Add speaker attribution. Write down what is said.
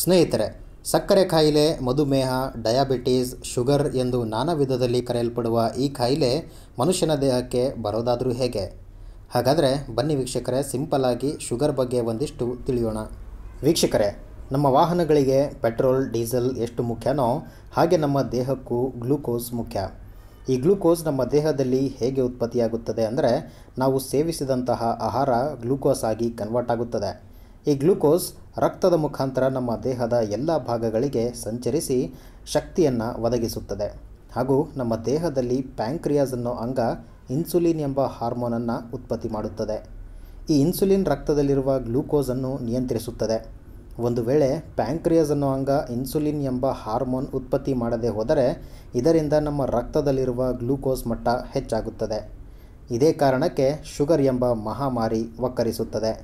Speaker 1: ಸ್ನೇಹಿತರೆ ಸಕ್ಕರೆ ಕಾಯಿಲೆ ಮಧುಮೇಹ ಡಯಾಬಿಟೀಸ್ ಶುಗರ್ ಎಂದು ನಾನಾ ವಿಧದಲ್ಲಿ ಕರೆಯಲ್ಪಡುವ ಈ ಕಾಯಿಲೆ ಮನುಷ್ಯನ ದೇಹಕ್ಕೆ ಬರೋದಾದರೂ ಹೇಗೆ ಹಾಗಾದರೆ ಬನ್ನಿ ವೀಕ್ಷಕರೇ ಸಿಂಪಲ್ಲಾಗಿ ಶುಗರ್ ಬಗ್ಗೆ ಒಂದಿಷ್ಟು ತಿಳಿಯೋಣ ವೀಕ್ಷಕರೇ ನಮ್ಮ ವಾಹನಗಳಿಗೆ ಪೆಟ್ರೋಲ್ ಡೀಸೆಲ್ ಎಷ್ಟು ಮುಖ್ಯನೋ ಹಾಗೆ ನಮ್ಮ ದೇಹಕ್ಕೂ ಗ್ಲೂಕೋಸ್ ಮುಖ್ಯ ಈ ಗ್ಲೂಕೋಸ್ ನಮ್ಮ ದೇಹದಲ್ಲಿ ಹೇಗೆ ಉತ್ಪತ್ತಿಯಾಗುತ್ತದೆ ಅಂದರೆ ನಾವು ಸೇವಿಸಿದಂತಹ ಆಹಾರ ಗ್ಲೂಕೋಸ್ ಆಗಿ ಕನ್ವರ್ಟ್ ಆಗುತ್ತದೆ ಈ ಗ್ಲುಕೋಸ್ ರಕ್ತದ ಮುಖಾಂತರ ನಮ್ಮ ದೇಹದ ಎಲ್ಲ ಭಾಗಗಳಿಗೆ ಸಂಚರಿಸಿ ಶಕ್ತಿಯನ್ನು ಒದಗಿಸುತ್ತದೆ ಹಾಗೂ ನಮ್ಮ ದೇಹದಲ್ಲಿ ಪ್ಯಾಂಕ್ರಿಯಾಸ್ ಅನ್ನೋ ಅಂಗ ಇನ್ಸುಲಿನ್ ಎಂಬ ಹಾರ್ಮೋನನ್ನು ಉತ್ಪತ್ತಿ ಮಾಡುತ್ತದೆ ಈ ಇನ್ಸುಲಿನ್ ರಕ್ತದಲ್ಲಿರುವ ಗ್ಲೂಕೋಸನ್ನು ನಿಯಂತ್ರಿಸುತ್ತದೆ ಒಂದು ವೇಳೆ ಪ್ಯಾಂಕ್ರಿಯಾಸ್ ಅನ್ನೋ ಅಂಗ ಇನ್ಸುಲಿನ್ ಎಂಬ ಹಾರ್ಮೋನ್ ಉತ್ಪತ್ತಿ ಮಾಡದೆ ಹೋದರೆ ಇದರಿಂದ ನಮ್ಮ ರಕ್ತದಲ್ಲಿರುವ ಗ್ಲೂಕೋಸ್ ಮಟ್ಟ ಹೆಚ್ಚಾಗುತ್ತದೆ ಇದೇ ಕಾರಣಕ್ಕೆ ಶುಗರ್ ಎಂಬ ಮಹಾಮಾರಿ ಒಕ್ಕರಿಸುತ್ತದೆ